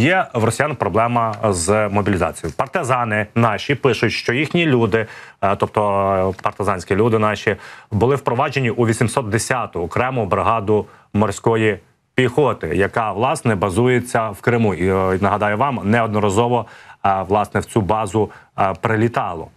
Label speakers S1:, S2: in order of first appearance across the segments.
S1: є в росіян проблема з мобілізацією. Партизани наші пишуть, що їхні люди, е, тобто е, партизанські люди наші, були впроваджені у 810-ту окрему бригаду морської піхоти, яка власне базується в Криму. І е, нагадаю вам неодноразово власне в цю базу прилітало.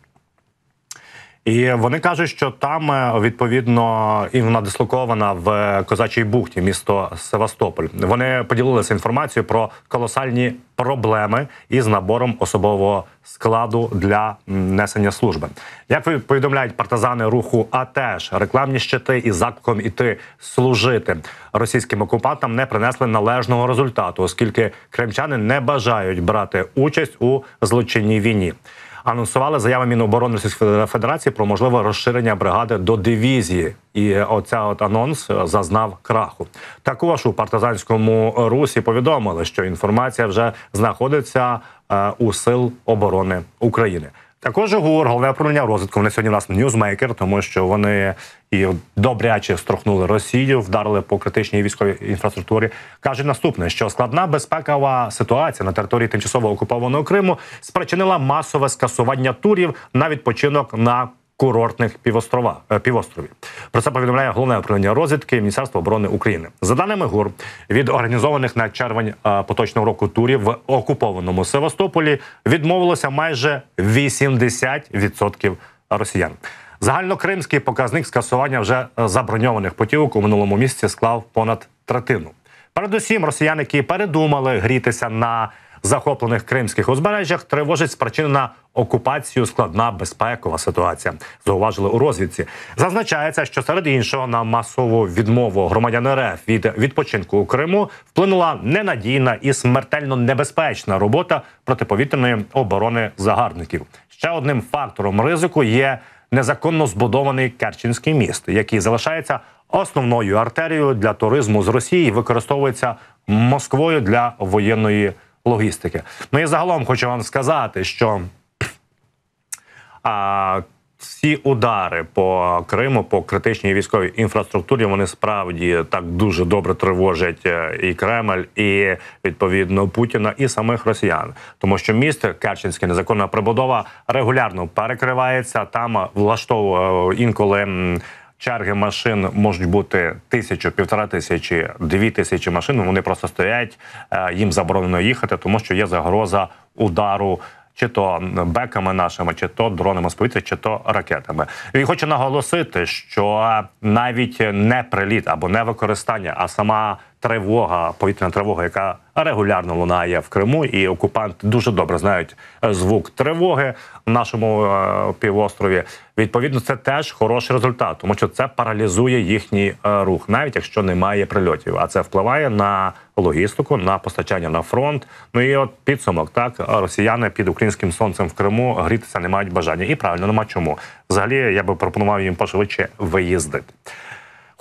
S1: І вони кажуть, що там е, відповідно і вона дислокована в козачій бухті, місто Севастополь. Вони поділилися інформацією про колосальні проблеми із набором особового складу для несення служби. Як повідомляють партизани руху, а теж рекламні щити із закликом іти служити російським окупантам не принесли належного результату, оскільки кримчани не бажають брати участь у злочинній війні анонсували заяви Міноборони Російської Федерації про можливе розширення бригади до дивізії. І оця от анонс е, зазнав краху. Також у партизанському русі повідомили, що інформація вже знаходиться е, у сил оборони України. Також головне управління розвитку. Вони сьогодні у нас ньюзмейкер, тому що вони і добряче строхнули Росію, вдарили по критичній військовій інфраструктурі. Каже наступне, що складна безпекова ситуація на території тимчасово окупованого Криму спричинила масове скасування турів на відпочинок на курортних півострова е, півострові. Про це повідомляє головне управління розвідки Міністерства оборони України. За даними ГУР, від організованих на червень е, поточного року турів в окупованому Севастополі відмовилося майже 80% росіян. Загальнокримський показник скасування вже е, заброньованих потівок у минулому місяці склав понад третину. Передусім, росіяни, які передумали грітися на захоплених кримських узбережжях, тривожить спричинена окупацію складна безпекова ситуація. Зауважили у розвідці. Зазначається, що серед іншого на масову відмову громадян РФ від відпочинку у Криму вплинула ненадійна і смертельно небезпечна робота протиповітряної оборони загарбників. Ще одним фактором ризику є незаконно збудований Керченський міст, який залишається основною артерією для туризму з Росії, і використовується Москвою для воєнної логістики. Ну і загалом хочу вам сказати, що а всі удари по Криму, по критичній військовій інфраструктурі, вони справді так дуже добре тривожать е, і Кремль, і відповідно Путіна, і самих росіян, тому що міст Керченське незаконна прибудова регулярно перекривається. Там е, влаштовував е, інколи. Черги машин можуть бути тисячу, півтора тисячі, дві тисячі машин. Вони просто стоять, їм заборонено їхати, тому що є загроза удару чи то беками нашими, чи то дронами з повітря, чи то ракетами. І хочу наголосити, що навіть не приліт або не використання, а сама тривога, повітряна тривога, яка регулярно лунає в Криму, і окупанти дуже добре знають е, звук тривоги в нашому е, півострові. Відповідно, це теж хороший результат, тому що це паралізує їхній е, рух, навіть якщо немає прильотів. А це впливає на логістику, на постачання на фронт. Ну і от підсумок так росіяни під українським сонцем в Криму грітися не мають бажання, і правильно нема чому. Взагалі я би пропонував їм пошвидше виїздити.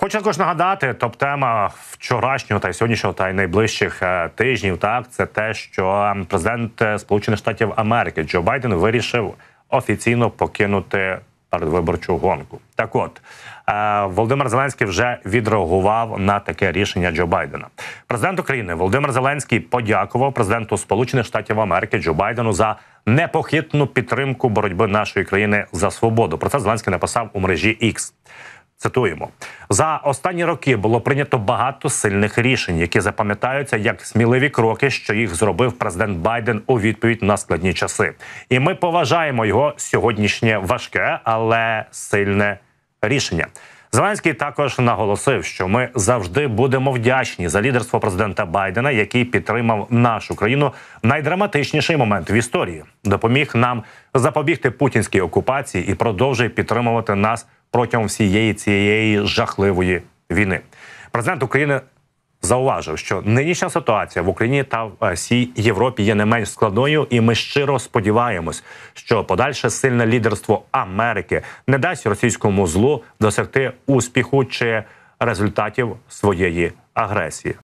S1: Хочу також нагадати, топ тема вчорашнього та й сьогоднішнього та й найближчих е, тижнів. Так це те, що президент е, Сполучених Штатів Америки Джо Байден вирішив офіційно покинути передвиборчу гонку. Так, от е, Володимир Зеленський вже відреагував на таке рішення Джо Байдена. Президент України Володимир Зеленський подякував президенту Сполучених Штатів Америки Джо Байдену за непохитну підтримку боротьби нашої країни за свободу. Про це Зеленський написав у мережі ікс. Цитуємо за останні роки було прийнято багато сильних рішень, які запам'ятаються як сміливі кроки, що їх зробив президент Байден у відповідь на складні часи. І ми поважаємо його сьогоднішнє важке, але сильне рішення. Зеленський також наголосив, що ми завжди будемо вдячні за лідерство президента Байдена, який підтримав нашу країну в найдраматичніший момент в історії, допоміг нам запобігти путінській окупації і продовжує підтримувати нас протягом всієї цієї жахливої війни. Президент України зауважив, що нинішня ситуація в Україні та в е, всій Європі є не менш складною, і ми щиро сподіваємось, що подальше сильне лідерство Америки не дасть російському злу досягти успіху чи результатів своєї агресії.